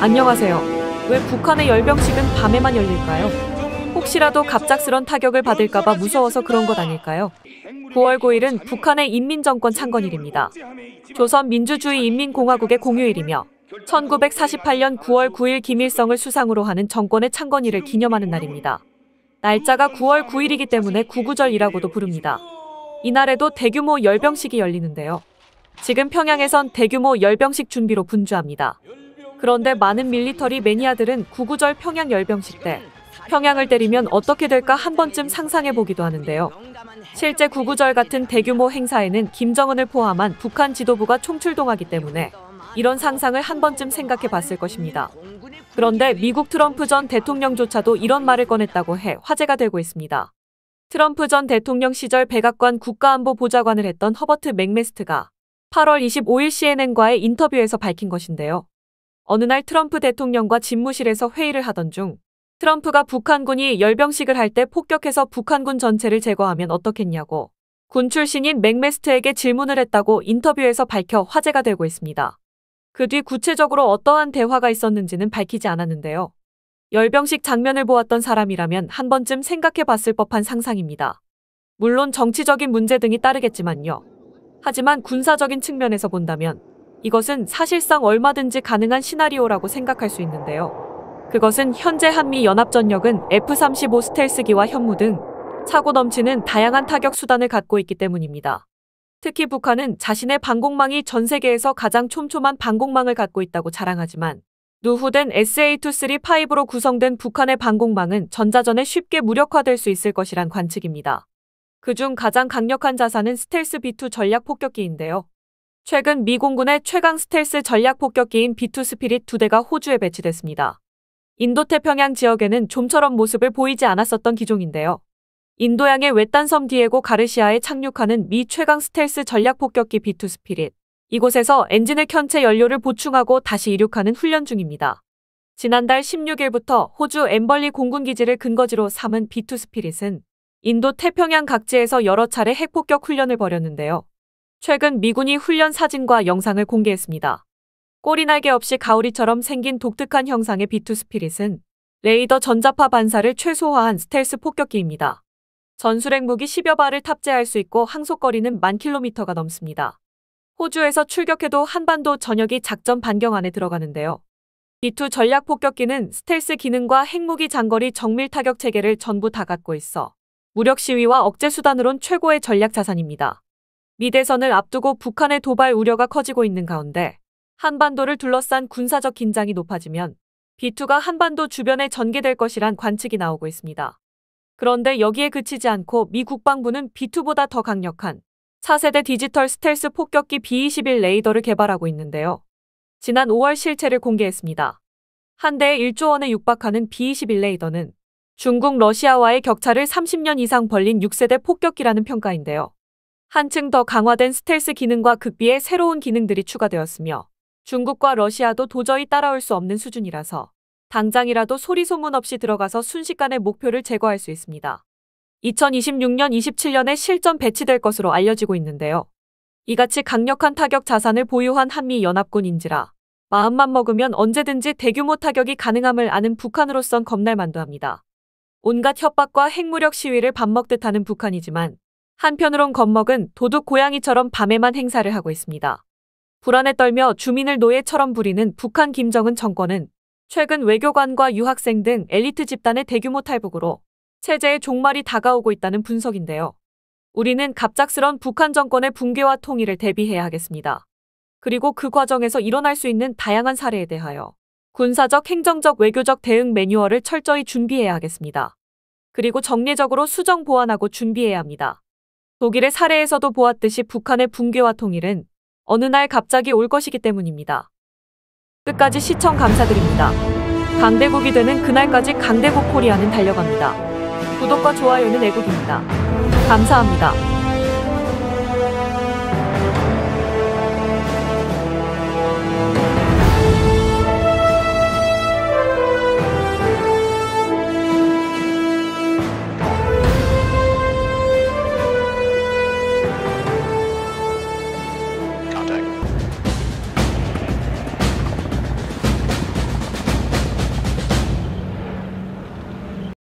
안녕하세요. 왜 북한의 열병식은 밤에만 열릴까요? 혹시라도 갑작스런 타격을 받을까봐 무서워서 그런 것 아닐까요? 9월 9일은 북한의 인민정권 창건일입니다. 조선민주주의인민공화국의 공휴일이며 1948년 9월 9일 김일성을 수상으로 하는 정권의 창건일을 기념하는 날입니다. 날짜가 9월 9일이기 때문에 구구절이라고도 부릅니다. 이날에도 대규모 열병식이 열리는데요. 지금 평양에선 대규모 열병식 준비로 분주합니다. 그런데 많은 밀리터리 매니아들은 9구절 평양 열병식 때 평양을 때리면 어떻게 될까 한 번쯤 상상해 보기도 하는데요. 실제 9구절 같은 대규모 행사에는 김정은을 포함한 북한 지도부가 총출동하기 때문에 이런 상상을 한 번쯤 생각해 봤을 것입니다. 그런데 미국 트럼프 전 대통령조차도 이런 말을 꺼냈다고 해 화제가 되고 있습니다. 트럼프 전 대통령 시절 백악관 국가안보보좌관을 했던 허버트 맥메스트가 8월 25일 CNN과의 인터뷰에서 밝힌 것인데요. 어느 날 트럼프 대통령과 집무실에서 회의를 하던 중 트럼프가 북한군이 열병식을 할 때 폭격해서 북한군 전체를 제거하면 어떻겠냐고 군 출신인 맥메스트에게 질문을 했다고 인터뷰에서 밝혀 화제가 되고 있습니다. 그 뒤 구체적으로 어떠한 대화가 있었는지는 밝히지 않았는데요. 열병식 장면을 보았던 사람이라면 한 번쯤 생각해 봤을 법한 상상입니다. 물론 정치적인 문제 등이 따르겠지만요. 하지만 군사적인 측면에서 본다면 이것은 사실상 얼마든지 가능한 시나리오라고 생각할 수 있는데요. 그것은 현재 한미 연합전력은 F-35 스텔스기와 현무 등 차고 넘치는 다양한 타격 수단을 갖고 있기 때문입니다. 특히 북한은 자신의 방공망이 전 세계에서 가장 촘촘한 방공망을 갖고 있다고 자랑하지만 누후된 SA-235로 구성된 북한의 방공망은 전자전에 쉽게 무력화될 수 있을 것이란 관측입니다. 그 중 가장 강력한 자산은 스텔스 B2 전략 폭격기인데요. 최근 미 공군의 최강 스텔스 전략 폭격기인 B2 스피릿 두 대가 호주에 배치됐습니다. 인도태평양 지역에는 좀처럼 모습을 보이지 않았었던 기종인데요. 인도양의 외딴섬 디에고 가르시아에 착륙하는 미 최강 스텔스 전략 폭격기 B2 스피릿. 이곳에서 엔진을 켠 채 연료를 보충하고 다시 이륙하는 훈련 중입니다. 지난달 16일부터 호주 엠벌리 공군기지를 근거지로 삼은 B2 스피릿은 인도 태평양 각지에서 여러 차례 핵폭격 훈련을 벌였는데요. 최근 미군이 훈련 사진과 영상을 공개했습니다. 꼬리 날개 없이 가오리처럼 생긴 독특한 형상의 B2 스피릿은 레이더 전자파 반사를 최소화한 스텔스 폭격기입니다. 전술핵 무기 10여 발을 탑재할 수 있고 항속거리는 1만 킬로미터가 넘습니다. 호주에서 출격해도 한반도 전역이 작전 반경 안에 들어가는데요. B2 전략 폭격기는 스텔스 기능과 핵무기 장거리 정밀 타격 체계를 전부 다 갖고 있어 무력 시위와 억제 수단으론 최고의 전략 자산입니다. 미 대선을 앞두고 북한의 도발 우려가 커지고 있는 가운데 한반도를 둘러싼 군사적 긴장이 높아지면 B2가 한반도 주변에 전개될 것이란 관측이 나오고 있습니다. 그런데 여기에 그치지 않고 미 국방부는 B2보다 더 강력한 차세대 디지털 스텔스 폭격기 B-21 레이더를 개발하고 있는데요. 지난 5월 실체를 공개했습니다. 한 대에 1조 원에 육박하는 B-21 레이더는 중국 러시아와의 격차를 30년 이상 벌린 6세대 폭격기라는 평가인데요. 한층 더 강화된 스텔스 기능과 극비의 새로운 기능들이 추가되었으며 중국과 러시아도 도저히 따라올 수 없는 수준이라서 당장이라도 소리 소문 없이 들어가서 순식간에 목표를 제거할 수 있습니다. 2026년 27년에 실전 배치될 것으로 알려지고 있는데요. 이같이 강력한 타격 자산을 보유한 한미 연합군인지라 마음만 먹으면 언제든지 대규모 타격이 가능함을 아는 북한으로선 겁날 만도 합니다. 온갖 협박과 핵무력 시위를 밥 먹듯 하는 북한이지만 한편으론 겁먹은 도둑 고양이처럼 밤에만 행사를 하고 있습니다. 불안에 떨며 주민을 노예처럼 부리는 북한 김정은 정권은 최근 외교관과 유학생 등 엘리트 집단의 대규모 탈북으로 체제의 종말이 다가오고 있다는 분석인데요. 우리는 갑작스런 북한 정권의 붕괴와 통일을 대비해야 하겠습니다. 그리고 그 과정에서 일어날 수 있는 다양한 사례에 대하여 군사적, 행정적, 외교적 대응 매뉴얼을 철저히 준비해야 하겠습니다. 그리고 정례적으로 수정 보완하고 준비해야 합니다. 독일의 사례에서도 보았듯이 북한의 붕괴와 통일은 어느 날 갑자기 올 것이기 때문입니다. 끝까지 시청 감사드립니다. 강대국이 되는 그날까지 강대국 코리아는 달려갑니다. 구독과 좋아요는 애국입니다. 감사합니다.